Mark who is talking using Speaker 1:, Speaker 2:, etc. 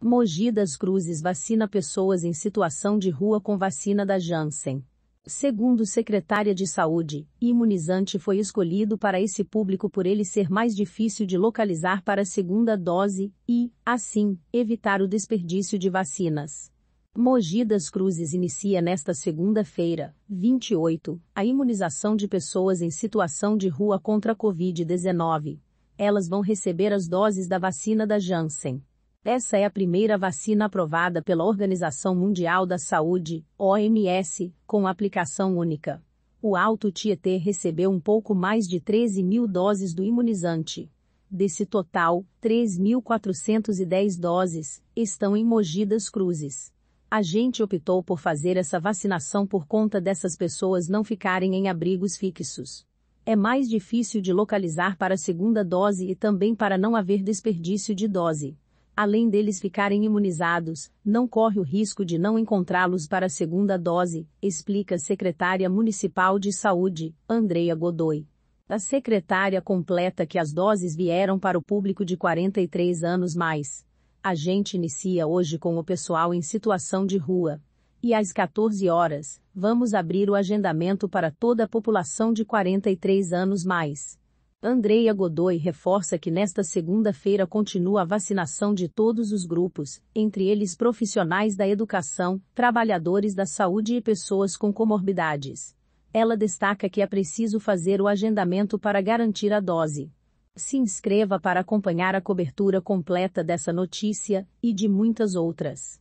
Speaker 1: Mogi das Cruzes vacina pessoas em situação de rua com vacina da Janssen. Segundo secretária de Saúde, imunizante foi escolhido para esse público por ele ser mais difícil de localizar para a segunda dose e, assim, evitar o desperdício de vacinas. Mogi das Cruzes inicia nesta segunda-feira, 28, a imunização de pessoas em situação de rua contra a Covid-19. Elas vão receber as doses da vacina da Janssen. Essa é a primeira vacina aprovada pela Organização Mundial da Saúde, OMS, com aplicação única. O Alto Tietê recebeu um pouco mais de 13 mil doses do imunizante. Desse total, 3.410 doses estão em Mogi das Cruzes. A gente optou por fazer essa vacinação por conta dessas pessoas não ficarem em abrigos fixos. É mais difícil de localizar para a segunda dose e também para não haver desperdício de dose além deles ficarem imunizados, não corre o risco de não encontrá-los para a segunda dose, explica a secretária municipal de saúde, Andreia Godoy. A secretária completa que as doses vieram para o público de 43 anos mais. A gente inicia hoje com o pessoal em situação de rua. E às 14 horas, vamos abrir o agendamento para toda a população de 43 anos mais. Andreia Godoy reforça que nesta segunda-feira continua a vacinação de todos os grupos, entre eles profissionais da educação, trabalhadores da saúde e pessoas com comorbidades. Ela destaca que é preciso fazer o agendamento para garantir a dose. Se inscreva para acompanhar a cobertura completa dessa notícia e de muitas outras.